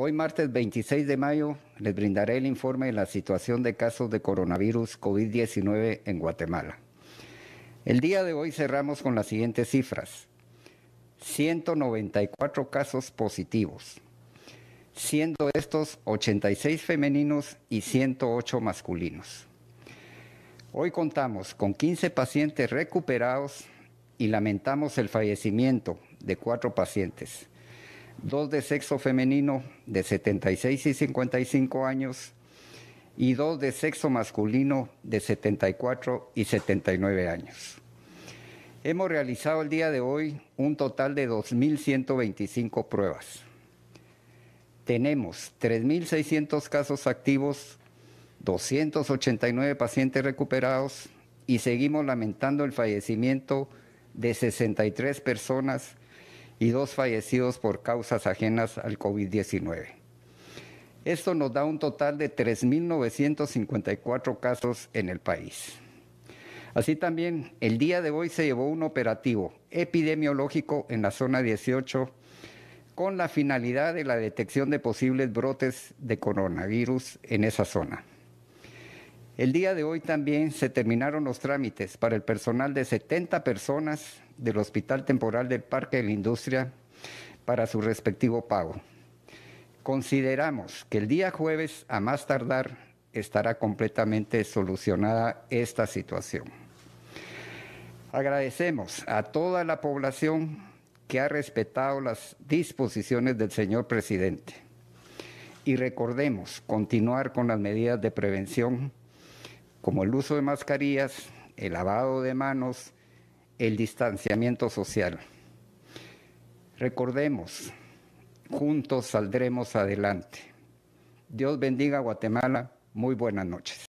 Hoy, martes 26 de mayo, les brindaré el informe de la situación de casos de coronavirus COVID-19 en Guatemala. El día de hoy cerramos con las siguientes cifras. 194 casos positivos, siendo estos 86 femeninos y 108 masculinos. Hoy contamos con 15 pacientes recuperados y lamentamos el fallecimiento de cuatro pacientes dos de sexo femenino de 76 y 55 años y dos de sexo masculino de 74 y 79 años. Hemos realizado el día de hoy un total de 2.125 pruebas. Tenemos 3.600 casos activos, 289 pacientes recuperados y seguimos lamentando el fallecimiento de 63 personas y dos fallecidos por causas ajenas al COVID-19. Esto nos da un total de 3.954 casos en el país. Así también, el día de hoy se llevó un operativo epidemiológico en la zona 18 con la finalidad de la detección de posibles brotes de coronavirus en esa zona. El día de hoy también se terminaron los trámites para el personal de 70 personas del Hospital Temporal del Parque de la Industria para su respectivo pago. Consideramos que el día jueves, a más tardar, estará completamente solucionada esta situación. Agradecemos a toda la población que ha respetado las disposiciones del señor presidente. Y recordemos continuar con las medidas de prevención, como el uso de mascarillas, el lavado de manos, el distanciamiento social. Recordemos, juntos saldremos adelante. Dios bendiga a Guatemala. Muy buenas noches.